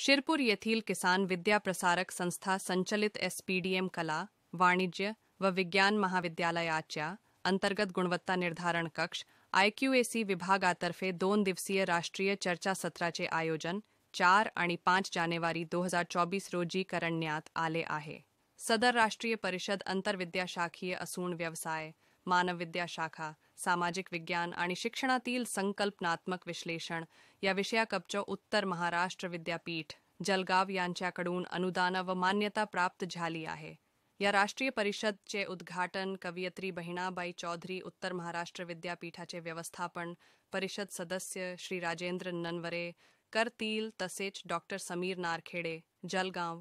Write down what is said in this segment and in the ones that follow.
शिरपुर यथील किसान विद्या प्रसारक संस्था संचलित एसपीडीएम कला वाणिज्य व विज्ञान महाविद्यालयाच्या अंतर्गत गुणवत्ता निर्धारण कक्ष आयक्यूएसी विभागातर्फे दोन दिवसीय राष्ट्रीय चर्चा सत्राचे आयोजन चार आणि पाच जानेवारी 2024 रोजी करण्यात आले आहे सदर राष्ट्रीय परिषद आंतरविद्याशाखीय असून व्यवसाय मानव विद्या शाखा सामाजिक विज्ञान आणि शिक्षणातील संकल्पनात्मक विश्लेषण या विषयाकबचं उत्तर महाराष्ट्र विद्यापीठ जलगाव यांच्याकडून अनुदानं व मान्यता प्राप्त झाली आहे या राष्ट्रीय परिषदचे उद्घाटन कवयित्री बहिणाबाई चौधरी उत्तर महाराष्ट्र विद्यापीठाचे व्यवस्थापन परिषद सदस्य श्री राजेंद्र ननवरे करतील तसेच डॉक्टर समीर नारखेडे जलगाव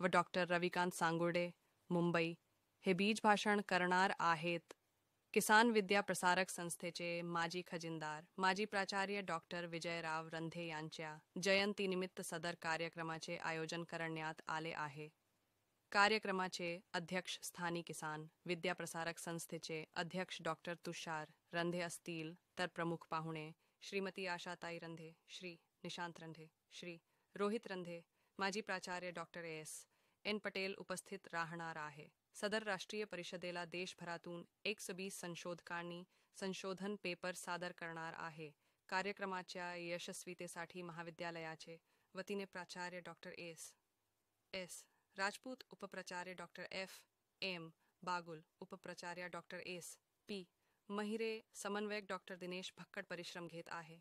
व डॉक्टर रविकांत सांगुर्डे मुंबई हे बीज भाषण करणार आहेत किसान विद्या प्रसारक संस्थेचे माजी खजिनदार माजी प्राचार्य डॉक्टर विजयराव रंधे यांच्या जयंतीनिमित्त सदर कार्यक्रमाचे आयोजन करण्यात आले आहे कार्यक्रमाचे अध्यक्ष स्थानी किसान विद्या प्रसारक संस्थेचे अध्यक्ष डॉक्टर तुषार रंधे असतील तर प्रमुख पाहुणे श्रीमती आशाताई रंधे श्री निशांत रंधे श्री रोहित रंधे माजी प्राचार्य डॉक्टर एस एन पटेल उपस्थित राहणार आहे सदर राष्ट्रीय परिषदेला देशभरातून एकशे वीस संशोधकांनी संशोधन पेपर सादर करणार आहे कार्यक्रमाच्या यशस्वीतेसाठी महाविद्यालयाचे वतीने प्राचार्य डॉक्टर एस एस राजपूत उपप्राचार्य डॉक्टर एफ एम बागुल उपप्राचार्य डॉक्टर एस पी महिरे समन्वयक डॉक्टर दिनेश भक्कड परिश्रम घेत आहे